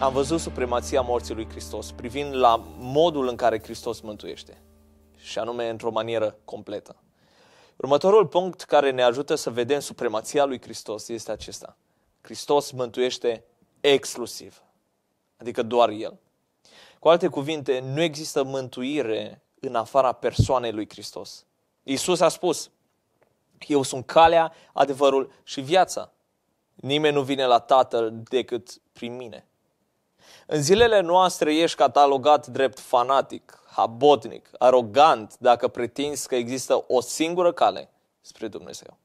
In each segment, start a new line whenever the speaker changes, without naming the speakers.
am văzut supremația morții lui Hristos, privind la modul în care Hristos mântuiește, și anume într-o manieră completă. Următorul punct care ne ajută să vedem supremația lui Hristos este acesta. Hristos mântuiește exclusiv, adică doar El. Cu alte cuvinte, nu există mântuire în afara persoanei lui Hristos. Iisus a spus, eu sunt calea, adevărul și viața. Nimeni nu vine la Tatăl decât prin mine. În zilele noastre ești catalogat drept fanatic, habotnic, arogant dacă pretinzi că există o singură cale spre Dumnezeu.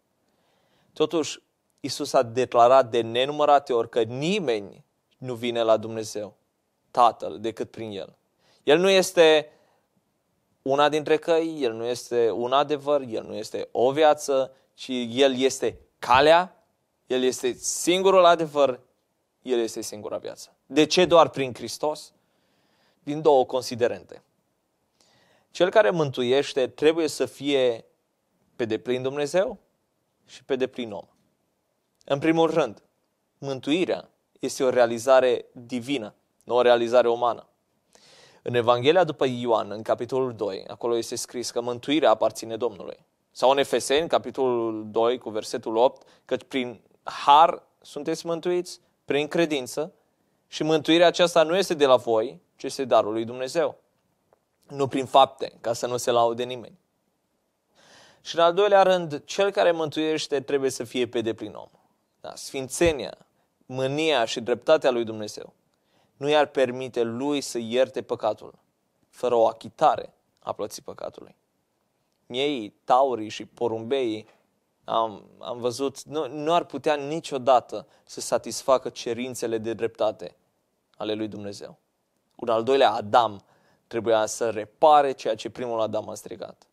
Totuși, Isus a declarat de nenumărate ori că nimeni nu vine la Dumnezeu, Tatăl, decât prin El. El nu este una dintre căi, El nu este un adevăr, El nu este o viață, ci El este calea, El este singurul adevăr, el este singura viață. De ce doar prin Hristos? Din două considerente. Cel care mântuiește trebuie să fie pe deplin Dumnezeu și pe deplin om. În primul rând, mântuirea este o realizare divină, nu o realizare umană. În Evanghelia după Ioan, în capitolul 2, acolo este scris că mântuirea aparține Domnului. Sau în Efeseni, capitolul 2, cu versetul 8, că prin har sunteți mântuiți prin credință și mântuirea aceasta nu este de la voi, ci este darul lui Dumnezeu. Nu prin fapte, ca să nu se laude nimeni. Și în al doilea rând, cel care mântuiește trebuie să fie pe deplin om. Da? Sfințenia, mânia și dreptatea lui Dumnezeu nu i-ar permite lui să ierte păcatul, fără o achitare a plății păcatului. Miei, taurii și porumbeii am, am văzut, nu, nu ar putea niciodată să satisfacă cerințele de dreptate ale lui Dumnezeu. Un al doilea Adam trebuia să repare ceea ce primul Adam a strigat.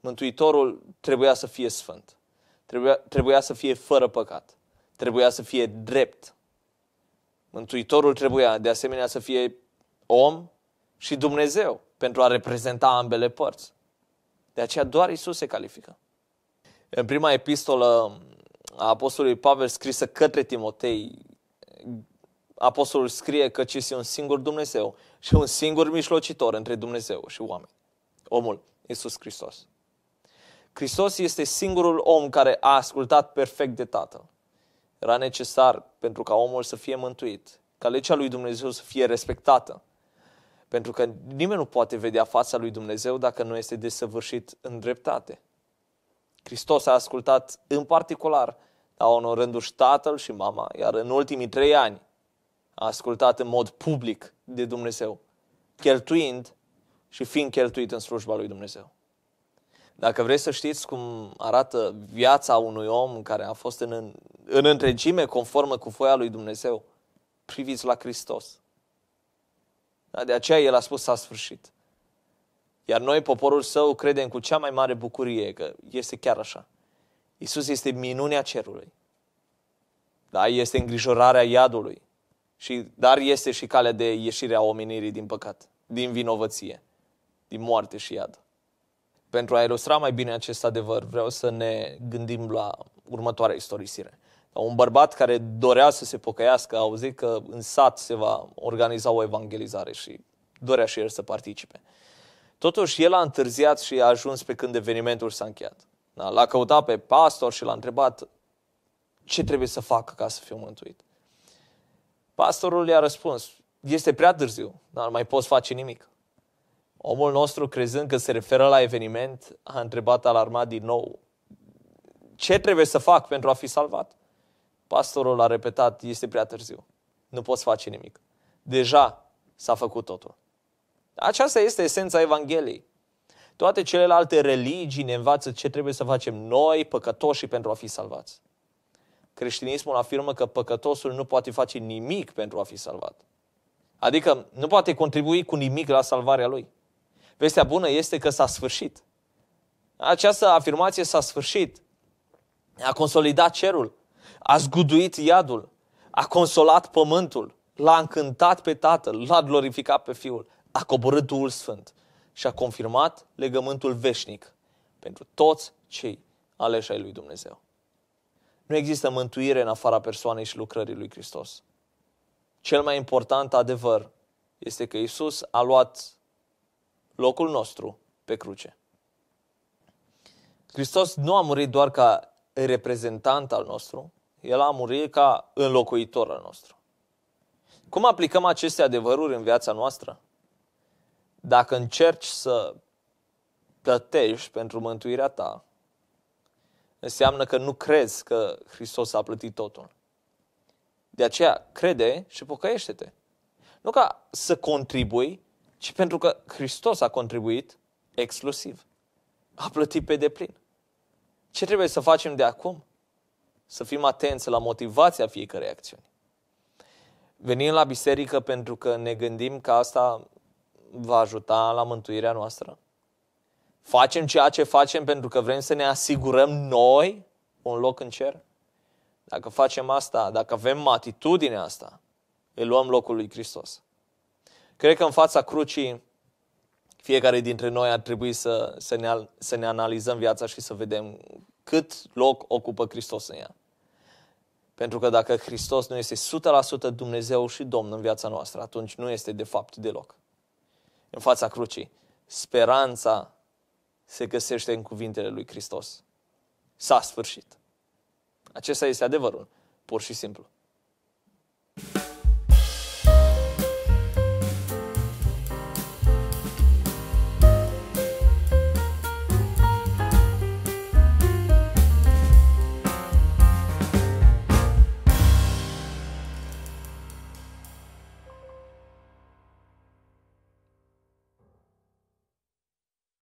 Mântuitorul trebuia să fie sfânt, trebuia, trebuia să fie fără păcat, trebuia să fie drept. Mântuitorul trebuia de asemenea să fie om și Dumnezeu pentru a reprezenta ambele părți. De aceea doar Isus se califică. În prima epistolă a Apostolului Pavel scrisă către Timotei, Apostolul scrie că este un singur Dumnezeu și un singur mijlocitor între Dumnezeu și oameni. Omul, Iisus Hristos. Hristos este singurul om care a ascultat perfect de Tatăl. Era necesar pentru ca omul să fie mântuit, ca legea lui Dumnezeu să fie respectată. Pentru că nimeni nu poate vedea fața lui Dumnezeu dacă nu este desăvârșit în dreptate. Hristos a ascultat în particular la onorându-și tatăl și mama, iar în ultimii trei ani a ascultat în mod public de Dumnezeu, cheltuind și fiind cheltuit în slujba lui Dumnezeu. Dacă vreți să știți cum arată viața unui om care a fost în, în întregime conformă cu foia lui Dumnezeu, priviți la Hristos. Da, de aceea el a spus s-a sfârșit. Iar noi, poporul său, credem cu cea mai mare bucurie că este chiar așa. Isus este minunea cerului. Da, este îngrijorarea iadului. Și, dar este și calea de ieșire a omenirii din păcat, din vinovăție, din moarte și iad. Pentru a ilustra mai bine acest adevăr, vreau să ne gândim la următoarea istorisire. Da, un bărbat care dorea să se pocăiască a auzit că în sat se va organiza o evangelizare și dorea și el să participe. Totuși, el a întârziat și a ajuns pe când evenimentul s-a încheiat. Da? L-a căutat pe pastor și l-a întrebat ce trebuie să facă ca să fiu mântuit. Pastorul i-a răspuns, este prea târziu, dar mai poți face nimic. Omul nostru, crezând că se referă la eveniment, a întrebat alarmat din nou, ce trebuie să fac pentru a fi salvat? Pastorul a repetat, este prea târziu, nu poți face nimic. Deja s-a făcut totul. Aceasta este esența Evangheliei. Toate celelalte religii ne învață ce trebuie să facem noi, păcătoșii, pentru a fi salvați. Creștinismul afirmă că păcătosul nu poate face nimic pentru a fi salvat. Adică nu poate contribui cu nimic la salvarea lui. Vestea bună este că s-a sfârșit. Această afirmație s-a sfârșit. A consolidat cerul, a zguduit iadul, a consolat pământul, l-a încântat pe Tatăl, l-a glorificat pe Fiul a coborât Duhul Sfânt și a confirmat legământul veșnic pentru toți cei aleși ai lui Dumnezeu. Nu există mântuire în afara persoanei și lucrării lui Hristos. Cel mai important adevăr este că Isus a luat locul nostru pe cruce. Hristos nu a murit doar ca reprezentant al nostru, El a murit ca înlocuitor al nostru. Cum aplicăm aceste adevăruri în viața noastră? dacă încerci să plătești pentru mântuirea ta, înseamnă că nu crezi că Hristos a plătit totul. De aceea, crede și pocăiește-te. Nu ca să contribui, ci pentru că Hristos a contribuit exclusiv. A plătit pe deplin. Ce trebuie să facem de acum? Să fim atenți la motivația fiecărei acțiuni. Venim la biserică pentru că ne gândim că asta va ajuta la mântuirea noastră? Facem ceea ce facem pentru că vrem să ne asigurăm noi un loc în cer? Dacă facem asta, dacă avem atitudinea asta, îi luăm locul lui Hristos. Cred că în fața crucii fiecare dintre noi ar trebui să, să, ne, să ne analizăm viața și să vedem cât loc ocupă Hristos în ea. Pentru că dacă Hristos nu este 100% Dumnezeu și Domn în viața noastră, atunci nu este de fapt deloc în fața crucii. Speranța se găsește în cuvintele lui Hristos. S-a sfârșit. Acesta este adevărul, pur și simplu.